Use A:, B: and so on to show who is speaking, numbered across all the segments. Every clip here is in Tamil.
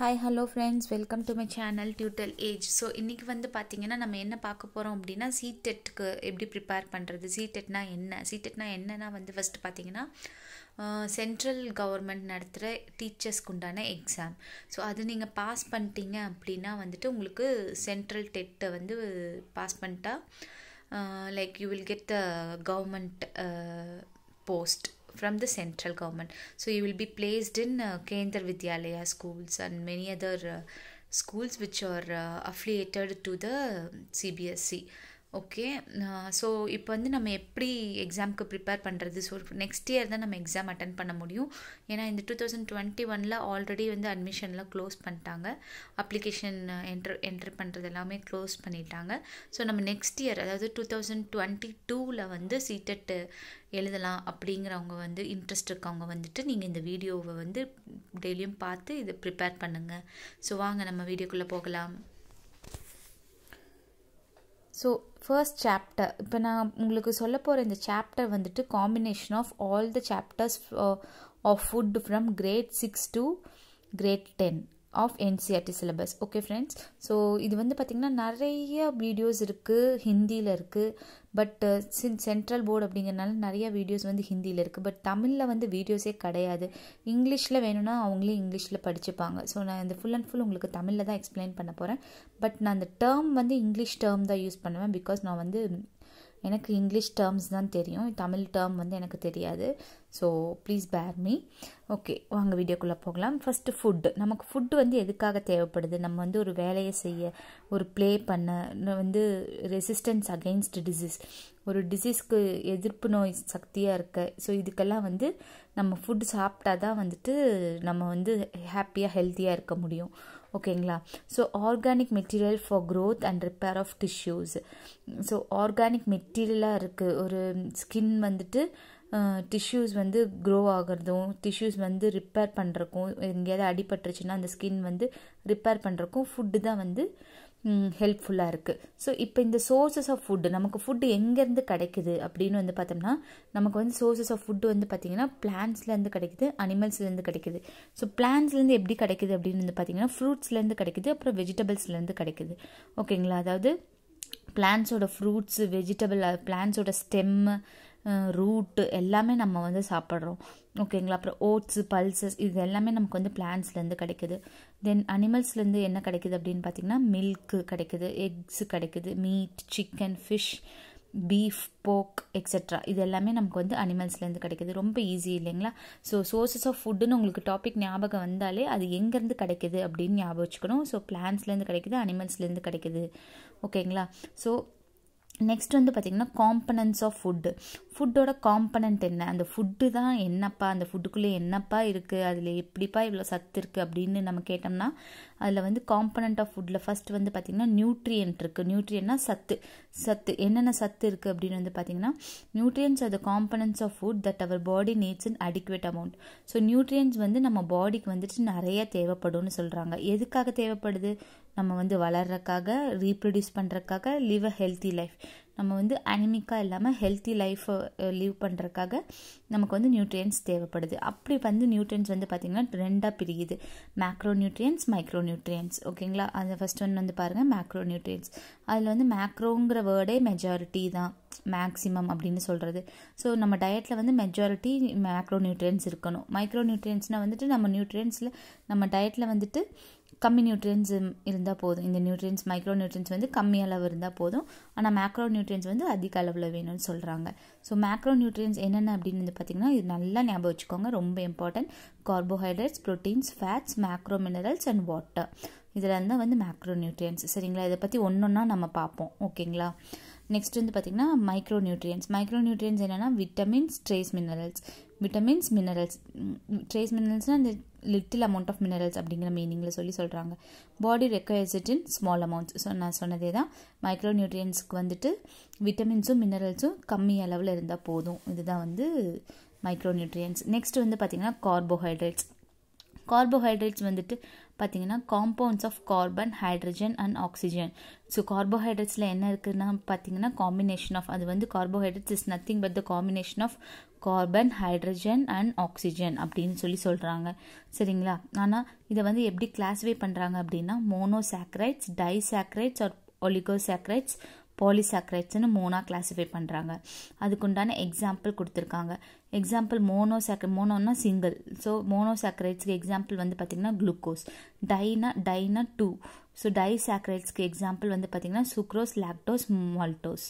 A: Hi hello friends welcome to my channel டியூட்டல் ஏஜ் ஸோ இன்றைக்கி வந்து பார்த்திங்கன்னா நம்ம என்ன பார்க்க போகிறோம் அப்படின்னா சீடெட்டுக்கு e எப்படி ப்ரிப்பேர் பண்ணுறது சீடெட்னா e என்ன சீடெட்னா e என்னன்னா வந்து ஃபஸ்ட்டு பார்த்திங்கன்னா சென்ட்ரல் கவர்மெண்ட் நடத்துகிற டீச்சர்ஸ்க்கு உண்டான எக்ஸாம் ஸோ அது நீங்கள் பாஸ் பண்ணிட்டீங்க அப்படின்னா வந்துட்டு உங்களுக்கு சென்ட்ரல் டெட்டை வந்து பாஸ் பண்ணிட்டா like you will get the government post from the central government. So you will be placed in uh, Kendra Vidyalaya schools and many other uh, schools which are uh, affiliated to the CBSC. Okay so இப்போ வந்து நம்ம எப்படி எக்ஸாமுக்கு ப்ரிப்பேர் பண்ணுறது ஸோ நெக்ஸ்ட் இயர் தான் நம்ம எக்ஸாம் அட்டன் பண்ண முடியும் ஏன்னா இந்த டூ தௌசண்ட் டுவெண்ட்டி ஒனில் ஆல்ரெடி வந்து அட்மிஷன்லாம் க்ளோஸ் பண்ணிட்டாங்க அப்ளிகேஷன் என்ட்ரு என்ட்ரு பண்ணுறது எல்லாமே க்ளோஸ் பண்ணிட்டாங்க ஸோ நம்ம நெக்ஸ்ட் இயர் அதாவது டூ தௌசண்ட் டுவெண்ட்டி டூவில் வந்து சீட்டெட்டு e எழுதலாம் அப்படிங்கிறவங்க வந்து இன்ட்ரெஸ்ட் இருக்கவங்க வந்துட்டு நீங்கள் இந்த வீடியோவை வந்து டெய்லியும் பார்த்து இதை ப்ரிப்பேர் பண்ணுங்கள் ஸோ வாங்க நம்ம வீடியோக்குள்ளே போகலாம் ஸோ ஃபர்ஸ்ட் சாப்டர் இப்போ நான் உங்களுக்கு சொல்ல போகிற இந்த சாப்டர் வந்துட்டு combination of all the chapters of food from grade six to grade ten of NCERT syllabus okay friends so இது வந்து பார்த்திங்கன்னா நிறைய வீடியோஸ் இருக்குது ஹிந்தியில் இருக்குது பட் சின் uh, சென்ட்ரல் போர்டு அப்படிங்கிறனால நிறைய வீடியோஸ் வந்து ஹிந்தியில் இருக்குது பட் தமிழில் வந்து வீடியோஸே கிடையாது இங்கிலீஷில் வேணும்னா அவங்களே இங்கிலீஷில் படிச்சுப்பாங்க ஸோ நான் இந்த ஃபுல் அண்ட் ஃபுல் உங்களுக்கு தமிழில் தான் எக்ஸ்பிளைன் பண்ண போகிறேன் பட் நான் அந்த டேர்ம் வந்து இங்கிலீஷ் டேர்ம் தான் யூஸ் பண்ணுவேன் பிகாஸ் நான் வந்து எனக்கு இங்கிலீஷ் டேர்ம்ஸ் தான் தெரியும் தமிழ் டேர்ம் வந்து எனக்கு தெரியாது so please bear me okay வாங்க வீடியோக்குள்ளே போகலாம் ஃபஸ்ட்டு ஃபுட்டு நமக்கு ஃபுட்டு வந்து எதுக்காக தேவைப்படுது நம்ம வந்து ஒரு வேலையை செய்ய ஒரு ப்ளே பண்ண வந்து ரெசிஸ்டன்ஸ் அகெயின்ஸ்ட் டிசீஸ் ஒரு டிசீஸ்க்கு எதிர்ப்பு நோய் சக்தியாக இருக்க ஸோ இதுக்கெல்லாம் வந்து நம்ம ஃபுட்டு சாப்பிட்டா தான் வந்துட்டு நம்ம வந்து ஹாப்பியாக ஹெல்த்தியாக இருக்க முடியும் ஓகேங்களா so organic material for growth and repair of tissues so organic மெட்டீரியலாக இருக்குது ஒரு ஸ்கின் வந்துட்டு டிஷ்யூஸ் வந்து க்ரோ ஆகிறதும் டிஷ்யூஸ் வந்து ரிப்பேர் பண்ணுறக்கும் எங்கேயாவது அடிபட்டுருச்சுன்னா அந்த ஸ்கின் வந்து ரிப்பேர் பண்ணுறக்கும் ஃபுட்டு தான் வந்து ஹெல்ப்ஃபுல்லாக இருக்குது ஸோ இப்போ இந்த சோர்ஸஸ் ஆஃப் ஃபுட்டு நமக்கு ஃபுட்டு எங்கேருந்து கிடைக்குது அப்படின்னு வந்து பார்த்தோம்னா நமக்கு வந்து சோர்ஸஸ் ஆஃப் ஃபுட்டு வந்து பார்த்திங்கன்னா பிளான்ஸ்லேருந்து கிடைக்குது அனிமல்ஸ்லேருந்து கிடைக்குது ஸோ பிளான்ஸ்லேருந்து எப்படி கிடைக்குது அப்படின்னு வந்து பார்த்திங்கன்னா ஃப்ரூட்ஸ்லேருந்து கிடைக்குது அப்புறம் வெஜிடபிள்ஸ்லேருந்து கிடைக்குது ஓகேங்களா அதாவது பிளான்ஸோட ஃப்ரூட்ஸு வெஜிடபிள் பிளான்ஸோட ஸ்டெம்மு ரூட்டு எல்லாமே நம்ம வந்து சாப்பிட்றோம் ஓகேங்களா அப்புறம் ஓட்ஸு பல்சஸ் இது எல்லாமே நமக்கு வந்து பிளான்ஸ்லேருந்து கிடைக்குது தென் அனிமல்ஸ்லேருந்து என்ன கிடைக்குது அப்படின்னு பார்த்திங்கன்னா மில்க்கு கிடைக்குது எக்ஸு கிடைக்குது meat chicken fish beef pork extra இது எல்லாமே நமக்கு வந்து அனிமல்ஸ்லேருந்து கிடைக்கிது ரொம்ப ஈஸி இல்லைங்களா ஸோ சோர்சஸ் ஆஃப் ஃபுட்டுன்னு உங்களுக்கு டாபிக் ஞாபகம் வந்தாலே அது எங்கேருந்து கிடைக்கிது அப்படின்னு ஞாபகம் வச்சுக்கணும் ஸோ பிளான்ஸ்லேருந்து கிடைக்கிது அனிமல்ஸ்லேருந்து கிடைக்கிது ஓகேங்களா ஸோ நெக்ஸ்ட் வந்து பார்த்திங்கன்னா காம்பனன்ஸ் ஆஃப் ஃபுட்டு ஃபுட்டோட காம்பனண்ட் என்ன அந்த ஃபுட்டு தான் என்னப்பா அந்த ஃபுட்டுக்குள்ளே என்னப்பா இருக்குது அதில் எப்படிப்பா இவ்வளோ சத்து இருக்குது அப்படின்னு நம்ம கேட்டோம்னா அதில் வந்து காம்பனண்ட் ஆஃப் ஃபுட்டில் ஃபஸ்ட் வந்து பார்த்திங்கன்னா நியூட்ரியன்ட் இருக்குது நியூட்ரியன்னா சத்து சத்து என்னென்ன சத்து இருக்குது அப்படின்னு வந்து பார்த்திங்கன்னா nutrients are the components of food that our body needs in adequate amount so nutrients வந்து நம்ம பாடிக்கு வந்துட்டு நிறைய தேவைப்படும்னு சொல்கிறாங்க எதுக்காக தேவைப்படுது நம்ம வந்து வளர்றக்காக ரீப்ரொடியூஸ் பண்ணுறக்காக லிவ் அ ஹெல்த்தி லைஃப் நம்ம வந்து அனிமிக்காக இல்லாமல் ஹெல்த்தி லைஃப்பை லீவ் பண்ணுறதுக்காக நமக்கு வந்து நியூட்ரியன்ஸ் தேவைப்படுது அப்படி வந்து நியூட்ரியன்ஸ் வந்து பார்த்திங்கன்னா ரெண்டாக பிரியுது மேக்ரோ நியூட்ரியன்ஸ் மைக்ரோ நியூட்ரியன்ஸ் ஓகேங்களா அந்த ஃபஸ்ட் ஒன் வந்து பாருங்கள் மேக்ரோ நியூட்ரியன்ஸ் அதில் வந்து மேக்ரோங்கிற வேர்டே மெஜாரிட்டி தான் மேக்ஸிமம் அப்படின்னு சொல்கிறது ஸோ நம்ம டயட்டில் வந்து மெஜாரிட்டி மேக்ரோ நியூட்ரியன்ஸ் இருக்கணும் மைக்ரோ நியூட்ரியன்ஸ்னால் வந்துட்டு நம்ம நியூட்ரியன்ஸில் நம்ம டயட்டில் வந்துட்டு கம்மி நியூட்ரியன்ஸ் இருந்தால் போதும் இந்த நியூட்ரியன்ஸ் மைக்ரோ நியூட்ரியன்ஸ் வந்து கம்மி அளவு இருந்தால் போதும் ஆனால் மேக்ரோ நியூட்ரியன்ஸ் வந்து அதிக அளவில் வேணும்னு சொல்கிறாங்க ஸோ மேக்ரோ நியூட்ரியன்ஸ் என்னென்ன அப்படின்னு வந்து பார்த்திங்கன்னா இது நல்லா ஞாபகம் வச்சுக்கோங்க ரொம்ப important carbohydrates proteins fats macro minerals and water இதில் இருந்தால் வந்து மேக்ரோ நியூட்ரியன்ஸ் சரிங்களா இதை பற்றி ஒன்று ஒன்றா நம்ம பார்ப்போம் ஓகேங்களா நெக்ஸ்ட் வந்து பார்த்திங்கன்னா மைக்ரோ நியூட்ரியன்ஸ் மைக்ரோ நியூட்ரியன்ஸ் என்னென்னா vitamins trace minerals vitamins minerals trace மினரல்ஸ்னால் அந்த லிட்டில் அமௌண்ட் ஆஃப் மினரல்ஸ் அப்படிங்கிற மீனிங்கில் சொல்லி சொல்கிறாங்க body requires in small amounts so நான் சொன்னதே தான் மைக்ரோ நியூட்ரியன்ஸ்க்கு வந்துட்டு விட்டமின்ஸும் மினரல்ஸும் கம்மி அளவில் இருந்தால் போதும் இதுதான் வந்து மைக்ரோ நியூட்ரியன்ஸ் நெக்ஸ்ட் வந்து பார்த்திங்கன்னா கார்போஹைட்ரேட்ஸ் கார்போஹைட்ரேட்ஸ் வந்துட்டு பார்த்திங்கன்னா compounds of carbon hydrogen and oxygen so கார்போஹைட்ரேட்ஸில் என்ன இருக்குதுன்னா பார்த்திங்கன்னா காம்பினேஷன் ஆஃப் அது வந்து carbohydrates is nothing but the combination of carbon hydrogen and oxygen அப்படின்னு சொல்லி சொல்கிறாங்க சரிங்களா ஆனால் இதை வந்து எப்படி கிளாஸிஃபை பண்ணுறாங்க அப்படின்னா மோனோசாக்ரைட்ஸ் டைசாக்ரைட்ஸ் ஆர் ஒலிகோசாக்ரைட்ஸ் பாலிசாக்ரைட்ஸ்னு மோனாக கிளாஸிஃபை பண்ணுறாங்க அதுக்குண்டான எக்ஸாம்பிள் கொடுத்துருக்காங்க எக்ஸாம்பிள் மோனோசாக்ரை மோனோன்னா சிங்கிள் ஸோ மோனோசாக்ரைட்ஸ்க்கு எக்ஸாம்பிள் வந்து பார்த்திங்கன்னா குளுக்கோஸ் டைனா டைனா டூ ஸோ டைசாக்ரைட்ஸ்க்கு எக்ஸாம்பிள் வந்து பார்த்திங்கன்னா சுக்ரோஸ் லாக்டோஸ் மால்டோஸ்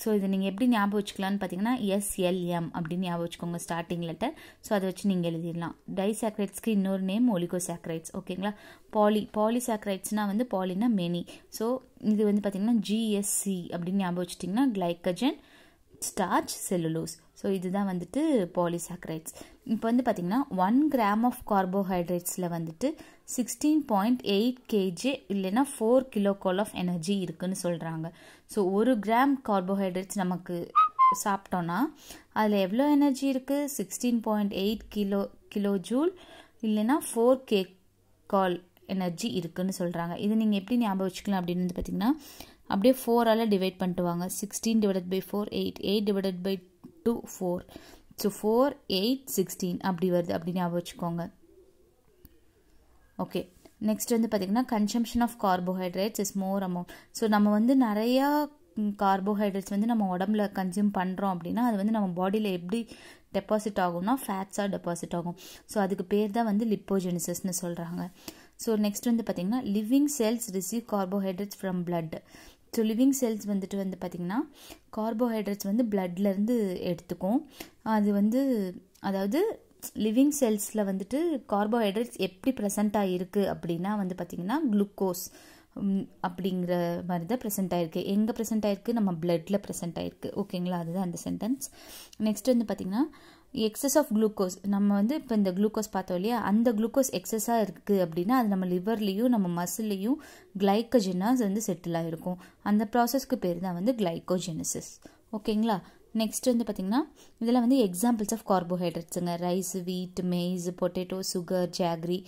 A: ஸோ இதை நீங்கள் எப்படி ஞாபகம் வச்சுக்கலான்னு பார்த்தீங்கன்னா எஸ்எல்எம் அப்படின்னு ஞாபகம் வச்சுக்கோங்க ஸ்டார்டிங் லெட்டர் ஸோ அதை வச்சு நீங்கள் எழுதிடலாம் டைசாக்ரைட்ஸ்க்கு இன்னொரு நேம் ஒலிகோசாக்ரைட்ஸ் ஓகேங்களா பாலி சாக்ரைட்ஸ்னால் வந்து பாலினா மெனி ஸோ இது வந்து பார்த்திங்கன்னா ஜிஎஸ்சி அப்படின்னு ஞாபகம் வச்சுட்டிங்கன்னா கிளைக்கஜன் ஸ்டார்ச் செல்லுலோஸ் ஸோ இதுதான் வந்துட்டு பாலிசாக்ரைட்ஸ் இப்போ வந்து பார்த்திங்கன்னா ஒன் கிராம் ஆஃப் கார்போஹைட்ரேட்ஸில் வந்துட்டு சிக்ஸ்டீன் பாயிண்ட் எயிட் கேஜி இல்லைன்னா four kilo cal of energy இருக்குதுன்னு சொல்கிறாங்க ஸோ ஒரு கிராம் கார்போஹைட்ரேட்ஸ் நமக்கு சாப்பிட்டோன்னா அதில் எவ்வளோ எனர்ஜி இருக்குது sixteen point eight kilo kilo joule இல்லைன்னா ஃபோர் கே கால் எனர்ஜி இருக்குதுன்னு சொல்கிறாங்க இது நீங்கள் எப்படி ஞாபகம் வச்சுக்கலாம் அப்படின்னு வந்து பார்த்தீங்கன்னா அப்படியே ஃபோரால் டிவைட் பண்ணிட்டு வாங்க sixteen divided by four eight eight divided by two four so four eight sixteen அப்படி வருது அப்படின்னு ஞாபகம் வச்சுக்கோங்க ஓகே நெக்ஸ்ட் வந்து பார்த்திங்கன்னா consumption of carbohydrates is more amount so நம்ம வந்து நிறையா கார்போஹைட்ரேட்ஸ் வந்து நம்ம உடம்புல கன்சியூம் பண்ணுறோம் அப்படின்னா அது வந்து நம்ம பாடியில் எப்படி டெபாசிட் ஆகும்னா ஃபேட்ஸாக டெபாசிட் ஆகும் ஸோ அதுக்கு பேர் தான் வந்து லிப்போஜெனிசஸ்ன்னு சொல்கிறாங்க ஸோ நெக்ஸ்ட் வந்து பார்த்திங்கன்னா living cells receive carbohydrates from blood so living cells வந்துட்டு வந்து பார்த்திங்கன்னா கார்போஹைட்ரேட்ஸ் வந்து பிளட்லேருந்து எடுத்துக்கும் அது வந்து அதாவது லிவிங் செல்ஸில் வந்துட்டு கார்போஹைட்ரேட்ஸ் எப்படி ப்ரெசண்ட்டாக இருக்குது அப்படின்னா வந்து பார்த்திங்கன்னா குளுக்கோஸ் அப்படிங்கிற மாதிரி தான் ப்ரெசென்ட் ஆகிருக்கு எங்கே ப்ரெசென்ட் ஆகிருக்கு நம்ம பிளட்டில் ப்ரெசென்ட் ஆகிருக்கு ஓகேங்களா அதுதான் அந்த சென்டென்ஸ் நெக்ஸ்ட் வந்து பார்த்திங்கன்னா எக்ஸஸ் ஆஃப் குளுக்கோஸ் நம்ம வந்து இப்போ இந்த குளுக்கோஸ் பார்த்தோம் இல்லையா அந்த குளுக்கோஸ் எக்ஸஸாக இருக்குது அப்படின்னா அது நம்ம லிவர்லேயும் நம்ம மசில்லையும் கிளைக்கோஜெனாஸ் வந்து செட்டில் ஆகிருக்கும் அந்த ப்ராசஸ்க்கு பேர் தான் வந்து கிளைக்கோஜெனசிஸ் ஓகேங்களா நெக்ஸ்ட் வந்து பார்த்திங்கன்னா இதில் வந்து எக்ஸாம்பிள்ஸ் ஆஃப் கார்போஹைட்ரேட்ஸுங்க rice wheat maize potato sugar jaggery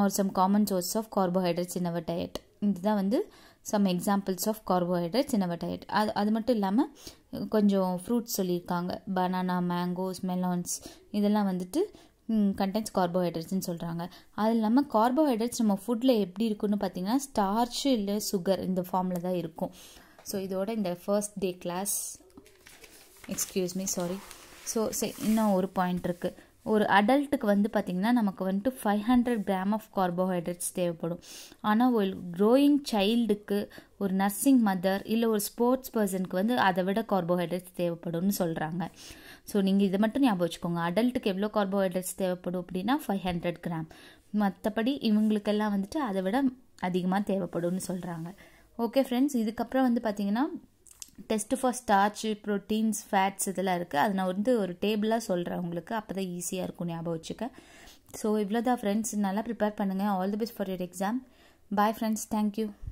A: are some common source of carbohydrates in our diet இதுதான் வந்து some examples of carbohydrates in our diet அது அது மட்டும் இல்லாமல் கொஞ்சம் ஃப்ரூட்ஸ் சொல்லியிருக்காங்க பனானா மேங்கோஸ் மெலான்ஸ் இதெல்லாம் வந்துட்டு கண்டென்ட்ஸ் கார்போஹைட்ரேட்ஸ்னு சொல்கிறாங்க அது இல்லாமல் கார்போஹைட்ரேட்ஸ் நம்ம ஃபுட்டில் எப்படி இருக்குன்னு பார்த்தீங்கன்னா ஸ்டார்ச்சு இல்லை சுகர் இந்த ஃபார்மில் தான் இருக்கும் ஸோ இதோட இந்த first day class excuse me sorry so சரி இன்னும் ஒரு பாயிண்ட் இருக்குது ஒரு அடல்ட்டுக்கு வந்து பார்த்திங்கன்னா நமக்கு வந்துட்டு five hundred gram of carbohydrates தேவைப்படும் ஆனால் ஒரு க்ரோயிங் சைல்டுக்கு ஒரு நர்சிங் மதர் இல்லை ஒரு ஸ்போர்ட்ஸ் பர்சனுக்கு வந்து அதை விட கார்போஹைட்ரேட்ஸ் தேவைப்படும்னு சொல்கிறாங்க ஸோ நீங்கள் இதை மட்டும் ஞாபகம் வச்சுக்கோங்க அடல்ட்டுக்கு எவ்வளோ கார்போஹைட்ரேட்ஸ் தேவைப்படும் அப்படின்னா ஃபைவ் ஹண்ட்ரட் கிராம் மற்றபடி இவங்களுக்கெல்லாம் வந்துட்டு அதை விட அதிகமாக தேவைப்படும்னு சொல்கிறாங்க ஓகே ஃப்ரெண்ட்ஸ் இதுக்கப்புறம் வந்து பார்த்திங்கன்னா test for starch proteins fats இதெல்லாம் இருக்குது அது நான் வந்து ஒரு டேபிளாக சொல்கிறேன் உங்களுக்கு அப்போ தான் ஈஸியாக இருக்கும் ஞாபகம் வச்சுக்க ஸோ இவ்வளோதான் ஃப்ரெண்ட்ஸ் நல்லா ப்ரிப்பேர் பண்ணுங்கள் all the best for your exam bye friends thank you